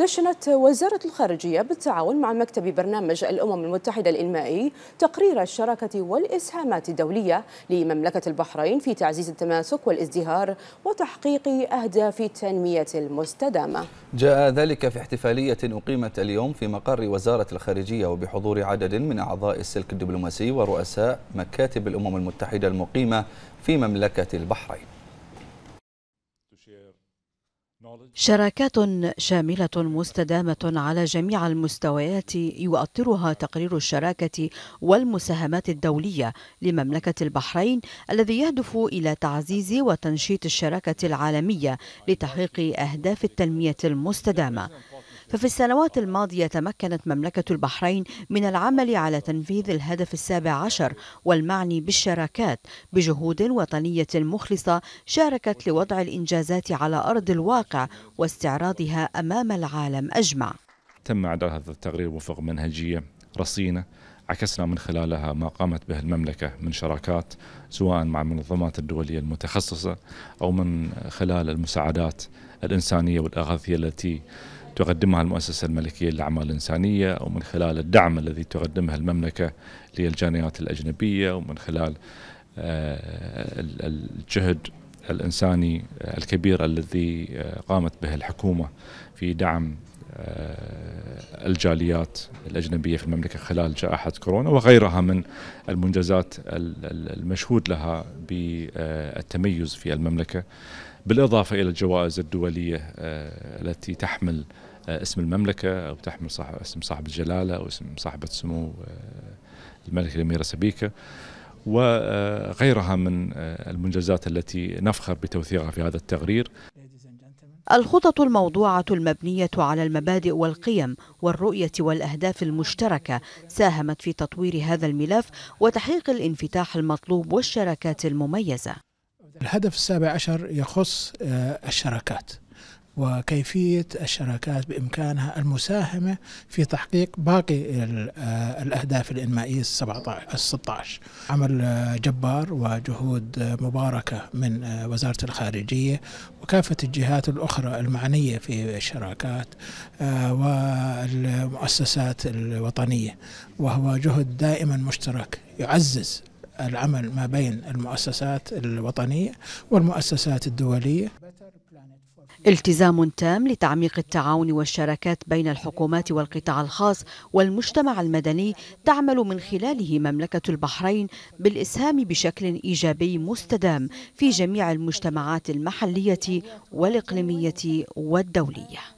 دشنت وزارة الخارجية بالتعاون مع مكتب برنامج الأمم المتحدة الإنمائي تقرير الشراكة والإسهامات الدولية لمملكة البحرين في تعزيز التماسك والازدهار وتحقيق أهداف التنمية المستدامة جاء ذلك في احتفالية أقيمت اليوم في مقر وزارة الخارجية وبحضور عدد من أعضاء السلك الدبلوماسي ورؤساء مكاتب الأمم المتحدة المقيمة في مملكة البحرين شراكات شاملة مستدامة على جميع المستويات يؤطرها تقرير الشراكة والمساهمات الدولية لمملكة البحرين الذي يهدف إلى تعزيز وتنشيط الشراكة العالمية لتحقيق أهداف التنمية المستدامة ففي السنوات الماضية تمكنت مملكة البحرين من العمل على تنفيذ الهدف السابع عشر والمعني بالشراكات بجهود وطنية مخلصة شاركت لوضع الإنجازات على أرض الواقع واستعراضها أمام العالم أجمع تم إعداد هذا التقرير وفق منهجية رصينة عكسنا من خلالها ما قامت به المملكة من شراكات سواء مع المنظمات الدولية المتخصصة أو من خلال المساعدات الإنسانية والإغاثية التي تقدمها المؤسسة الملكية للأعمال الإنسانية أو من خلال الدعم الذي تقدمها المملكة للجاليات الأجنبية ومن خلال آه، الجهد الإنساني الكبير الذي آه، قامت به الحكومة في دعم آه، الجاليات الأجنبية في المملكة خلال جائحة كورونا وغيرها من المنجزات المشهود لها بالتميز في المملكة بالإضافة إلى الجوائز الدولية آه، التي تحمل آه، اسم المملكة أو تحمل صاحب اسم صاحب الجلالة أو اسم صاحبة سمو آه، الملكة الأميرة سبيكة وغيرها من المنجزات التي نفخر بتوثيقها في هذا التقرير الخطط الموضوعة المبنية على المبادئ والقيم والرؤية والأهداف المشتركة ساهمت في تطوير هذا الملف وتحقيق الانفتاح المطلوب والشراكات المميزة الهدف السابع عشر يخص آه، الشراكات وكيفية الشراكات بإمكانها المساهمة في تحقيق باقي آه، الأهداف الإنمائية الستة عمل آه، جبار وجهود مباركة من وزارة الخارجية وكافة الجهات الأخرى المعنية في الشراكات والمؤسسات الوطنية وهو جهد دائما مشترك يعزز العمل ما بين المؤسسات الوطنية والمؤسسات الدولية التزام تام لتعميق التعاون والشراكات بين الحكومات والقطاع الخاص والمجتمع المدني تعمل من خلاله مملكة البحرين بالإسهام بشكل إيجابي مستدام في جميع المجتمعات المحلية والإقليمية والدولية